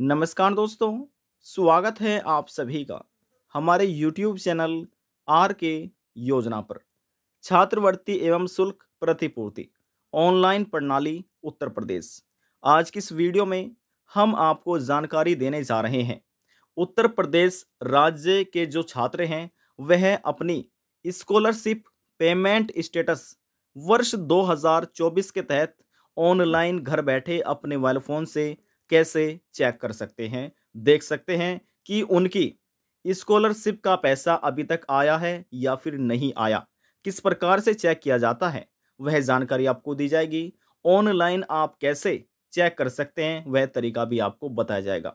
नमस्कार दोस्तों स्वागत है आप सभी का हमारे YouTube चैनल आर के योजना पर छात्रवृत्ति एवं शुल्क प्रतिपूर्ति ऑनलाइन प्रणाली उत्तर प्रदेश आज की इस वीडियो में हम आपको जानकारी देने जा रहे हैं उत्तर प्रदेश राज्य के जो छात्र हैं वह अपनी स्कॉलरशिप पेमेंट स्टेटस वर्ष 2024 के तहत ऑनलाइन घर बैठे अपने मोबाइल फ़ोन से कैसे चेक कर सकते हैं देख सकते हैं कि उनकी स्कॉलरशिप का पैसा अभी तक आया है या फिर नहीं आया किस प्रकार से चेक किया जाता है वह जानकारी आपको दी जाएगी ऑनलाइन आप कैसे चेक कर सकते हैं वह तरीका भी आपको बताया जाएगा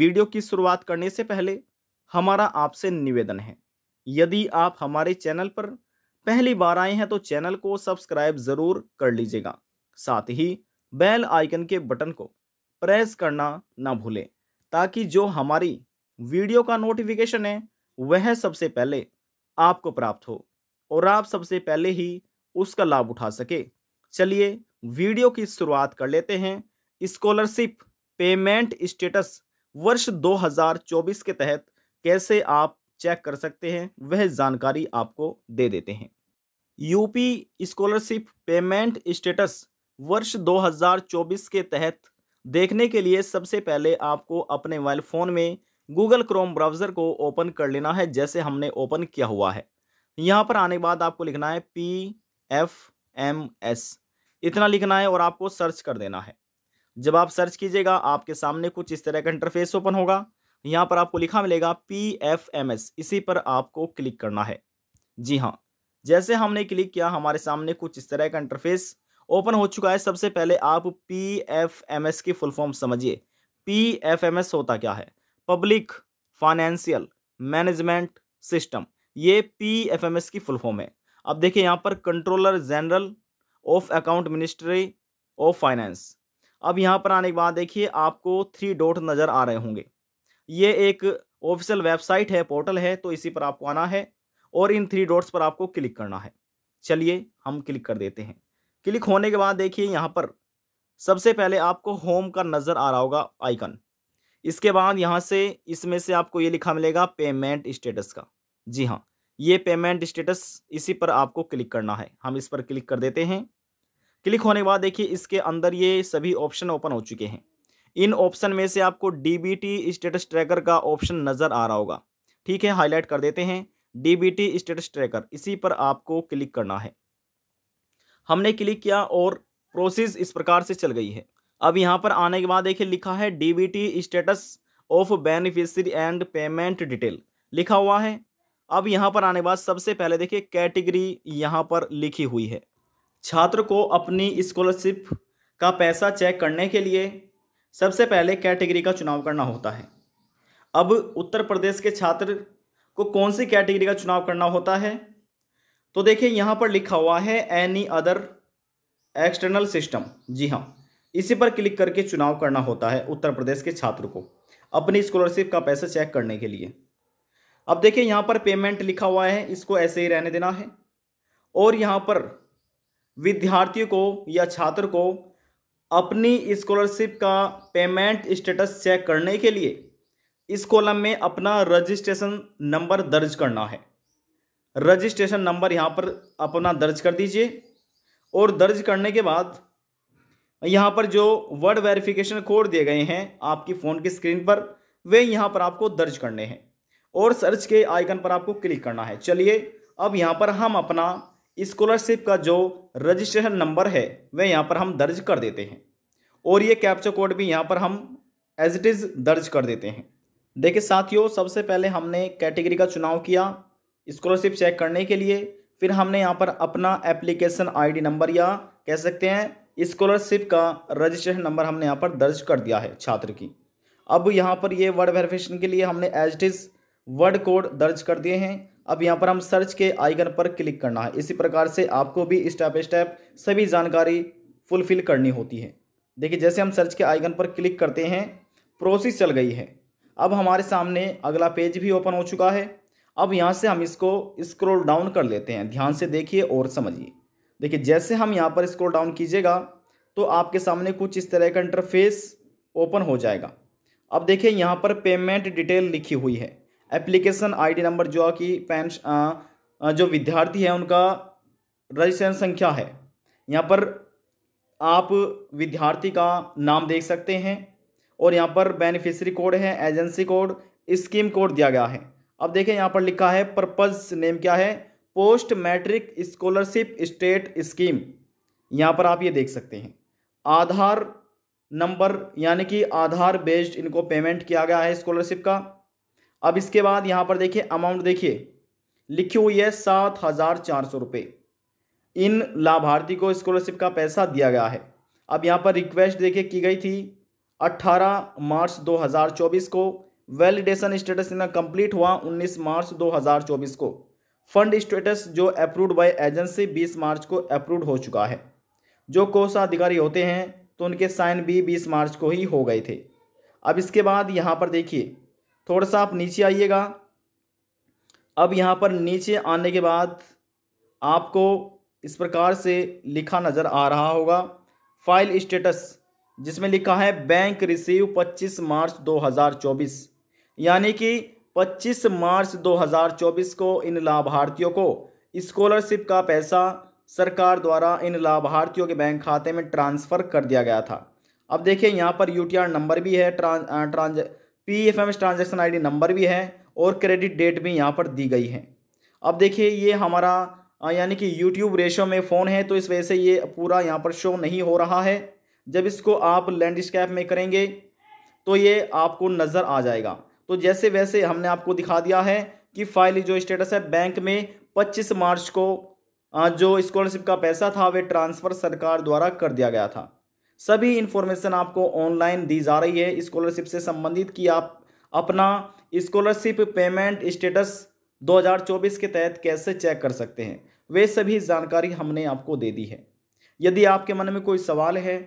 वीडियो की शुरुआत करने से पहले हमारा आपसे निवेदन है यदि आप हमारे चैनल पर पहली बार आए हैं तो चैनल को सब्सक्राइब जरूर कर लीजिएगा साथ ही बेल आइकन के बटन को प्रेस करना ना भूलें ताकि जो हमारी वीडियो का नोटिफिकेशन है वह सबसे पहले आपको प्राप्त हो और आप सबसे पहले ही उसका लाभ उठा सके चलिए वीडियो की शुरुआत कर लेते हैं स्कॉलरशिप पेमेंट स्टेटस वर्ष 2024 के तहत कैसे आप चेक कर सकते हैं वह जानकारी आपको दे देते हैं यूपी स्कॉलरशिप पेमेंट स्टेटस वर्ष 2024 के तहत देखने के लिए सबसे पहले आपको अपने मोबाइल फ़ोन में गूगल क्रोम ब्राउज़र को ओपन कर लेना है जैसे हमने ओपन किया हुआ है यहाँ पर आने के बाद आपको लिखना है पी एफ एम एस इतना लिखना है और आपको सर्च कर देना है जब आप सर्च कीजिएगा आपके सामने कुछ इस तरह का इंटरफेस ओपन होगा यहाँ पर आपको लिखा मिलेगा पी एफ एम एस इसी पर आपको क्लिक करना है जी हाँ जैसे हमने क्लिक किया हमारे सामने कुछ इस तरह का इंटरफेस ओपन हो चुका है सबसे पहले आप पी एफ एम एस की फुल फॉर्म समझिए पी एफ एम एस होता क्या है पब्लिक फाइनेंशियल मैनेजमेंट सिस्टम ये पी एफ एम एस की फुल फॉर्म है अब देखिए यहाँ पर controller general of account ministry of finance अब यहाँ पर आने के बाद देखिए आपको थ्री डॉट नज़र आ रहे होंगे ये एक ऑफिशियल वेबसाइट है पोर्टल है तो इसी पर आपको आना है और इन थ्री डॉट्स पर आपको क्लिक करना है चलिए हम क्लिक कर देते हैं क्लिक होने के बाद देखिए यहाँ पर सबसे पहले आपको होम का नज़र आ रहा होगा आइकन इसके बाद यहाँ से इसमें से आपको ये लिखा मिलेगा पेमेंट स्टेटस का जी हाँ ये पेमेंट स्टेटस इसी पर आपको क्लिक करना है हम इस पर क्लिक कर देते हैं क्लिक होने के बाद देखिए इसके अंदर ये सभी ऑप्शन ओपन हो चुके हैं इन ऑप्शन में से आपको डी स्टेटस ट्रैकर का ऑप्शन नज़र आ रहा होगा ठीक है हाईलाइट कर देते हैं डी स्टेटस ट्रैकर इसी पर आपको क्लिक करना है हमने क्लिक किया और प्रोसेस इस प्रकार से चल गई है अब यहाँ पर आने के बाद देखिए लिखा है T status of beneficiary and payment detail लिखा हुआ है अब यहाँ पर आने के बाद सबसे पहले देखिए कैटेगरी यहाँ पर लिखी हुई है छात्र को अपनी स्कॉलरशिप का पैसा चेक करने के लिए सबसे पहले कैटेगरी का चुनाव करना होता है अब उत्तर प्रदेश के छात्र को कौन सी कैटेगरी का चुनाव करना होता है तो देखिए यहाँ पर लिखा हुआ है एनी अदर एक्सटर्नल सिस्टम जी हाँ इसी पर क्लिक करके चुनाव करना होता है उत्तर प्रदेश के छात्र को अपनी स्कॉलरशिप का पैसा चेक करने के लिए अब देखिए यहाँ पर पेमेंट लिखा हुआ है इसको ऐसे ही रहने देना है और यहाँ पर विद्यार्थियों को या छात्र को अपनी स्कॉलरशिप का पेमेंट स्टेटस चेक करने के लिए इस कॉलम में अपना रजिस्ट्रेशन नंबर दर्ज करना है रजिस्ट्रेशन नंबर यहाँ पर अपना दर्ज कर दीजिए और दर्ज करने के बाद यहाँ पर जो वर्ड वेरिफिकेशन कोड दिए गए हैं आपकी फ़ोन की स्क्रीन पर वे यहाँ पर आपको दर्ज करने हैं और सर्च के आइकन पर आपको क्लिक करना है चलिए अब यहाँ पर हम अपना स्कॉलरशिप का जो रजिस्ट्रेशन नंबर है वह यहाँ पर हम दर्ज कर देते हैं और ये कैप्चर कोड भी यहाँ पर हम एज इट इज़ दर्ज कर देते हैं देखिए साथियों सबसे पहले हमने कैटेगरी का चुनाव किया स्कॉलरशिप चेक करने के लिए फिर हमने यहाँ पर अपना एप्लीकेशन आईडी नंबर या कह सकते हैं स्कॉलरशिप का रजिस्ट्रेशन नंबर हमने यहाँ पर दर्ज कर दिया है छात्र की अब यहाँ पर ये वर्ड वेरिफिकेशन के लिए हमने एच वर्ड कोड दर्ज कर दिए हैं अब यहाँ पर हम सर्च के आइकन पर क्लिक करना है इसी प्रकार से आपको भी स्टेप स्टेप सभी जानकारी फुलफिल करनी होती है देखिए जैसे हम सर्च के आइकन पर क्लिक करते हैं प्रोसेस चल गई है अब हमारे सामने अगला पेज भी ओपन हो चुका है अब यहाँ से हम इसको स्क्रोल डाउन कर लेते हैं ध्यान से देखिए और समझिए देखिए जैसे हम यहाँ पर स्क्रोल डाउन कीजिएगा तो आपके सामने कुछ इस तरह का इंटरफेस ओपन हो जाएगा अब देखिए यहाँ पर पेमेंट डिटेल लिखी हुई है एप्लीकेशन आईडी नंबर जो कि पैन जो विद्यार्थी है उनका रजिस्ट्रेशन संख्या है यहाँ पर आप विद्यार्थी का नाम देख सकते हैं और यहाँ पर बेनिफिशरी कोड है एजेंसी कोड स्कीम कोड दिया गया है अब देखें यहाँ पर लिखा है पर्पज नेम क्या है post matric scholarship state scheme यहाँ पर आप ये देख सकते हैं आधार नंबर यानी कि आधार बेस्ड इनको पेमेंट किया गया है स्कॉलरशिप का अब इसके बाद यहाँ पर देखिए अमाउंट देखिए लिखी हुई है सात हज़ार चार सौ रुपये इन लाभार्थी को स्कॉलरशिप का पैसा दिया गया है अब यहाँ पर रिक्वेस्ट देखिए की गई थी अट्ठारह मार्च चौबीस को वैलिडेशन स्टेटस इतना कंप्लीट हुआ 19 मार्च 2024 को फंड स्टेटस जो अप्रूव्ड बाय एजेंसी 20 मार्च को अप्रूव्ड हो चुका है जो कोषाधिकारी होते हैं तो उनके साइन भी 20 मार्च को ही हो गए थे अब इसके बाद यहाँ पर देखिए थोड़ा सा आप नीचे आइएगा अब यहाँ पर नीचे आने के बाद आपको इस प्रकार से लिखा नज़र आ रहा होगा फाइल स्टेटस जिसमें लिखा है बैंक रिसीव 25 मार्च यानी कि 25 मार्च 2024 को इन लाभार्थियों को स्कॉलरशिप का पैसा सरकार द्वारा इन लाभार्थियों के बैंक खाते में ट्रांसफ़र कर दिया गया था अब देखिए यहाँ पर यू नंबर भी है trans P F e M transaction I number भी है और क्रेडिट डेट भी यहाँ पर दी गई है अब देखिए ये हमारा यानी कि यूट्यूब रेशो में फ़ोन है तो इस वजह से ये पूरा यहाँ पर शो नहीं हो रहा है जब इसको आप लैंडस्केप में करेंगे तो ये आपको नज़र आ जाएगा तो जैसे वैसे हमने आपको दिखा दिया है कि फाइल जो स्टेटस है बैंक में 25 मार्च को जो स्कॉलरशिप का पैसा था वे ट्रांसफ़र सरकार द्वारा कर दिया गया था सभी इन्फॉर्मेशन आपको ऑनलाइन दी जा रही है स्कॉलरशिप से संबंधित कि आप अपना स्कॉलरशिप पेमेंट स्टेटस 2024 के तहत कैसे चेक कर सकते हैं वे सभी जानकारी हमने आपको दे दी है यदि आपके मन में कोई सवाल है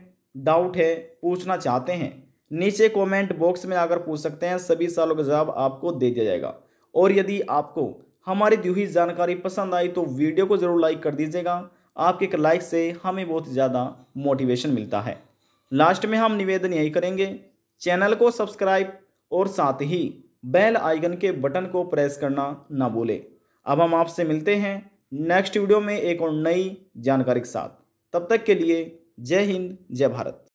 डाउट है पूछना चाहते हैं नीचे कमेंट बॉक्स में आकर पूछ सकते हैं सभी सालों का जवाब आपको दे दिया जाएगा और यदि आपको हमारी दी हुई जानकारी पसंद आई तो वीडियो को ज़रूर लाइक कर दीजिएगा आपके एक लाइक से हमें बहुत ज़्यादा मोटिवेशन मिलता है लास्ट में हम निवेदन यही करेंगे चैनल को सब्सक्राइब और साथ ही बेल आइकन के बटन को प्रेस करना ना भूलें अब हम आपसे मिलते हैं नेक्स्ट वीडियो में एक और नई जानकारी के साथ तब तक के लिए जय हिंद जय भारत